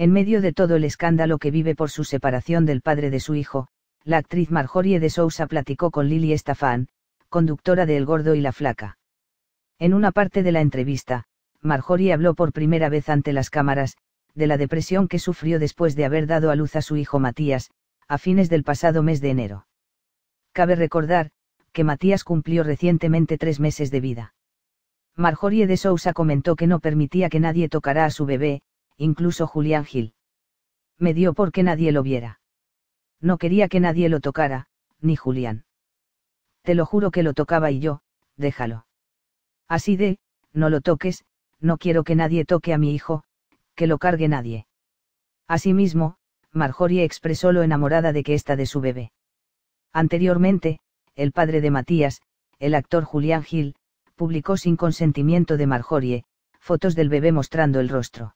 En medio de todo el escándalo que vive por su separación del padre de su hijo, la actriz Marjorie de Sousa platicó con Lily Estafán, conductora de El Gordo y la Flaca. En una parte de la entrevista, Marjorie habló por primera vez ante las cámaras, de la depresión que sufrió después de haber dado a luz a su hijo Matías, a fines del pasado mes de enero. Cabe recordar, que Matías cumplió recientemente tres meses de vida. Marjorie de Sousa comentó que no permitía que nadie tocara a su bebé, incluso Julián Gil. Me dio porque nadie lo viera. No quería que nadie lo tocara, ni Julián. Te lo juro que lo tocaba y yo, déjalo. Así de, no lo toques, no quiero que nadie toque a mi hijo, que lo cargue nadie. Asimismo, Marjorie expresó lo enamorada de que está de su bebé. Anteriormente, el padre de Matías, el actor Julián Gil, publicó sin consentimiento de Marjorie, fotos del bebé mostrando el rostro.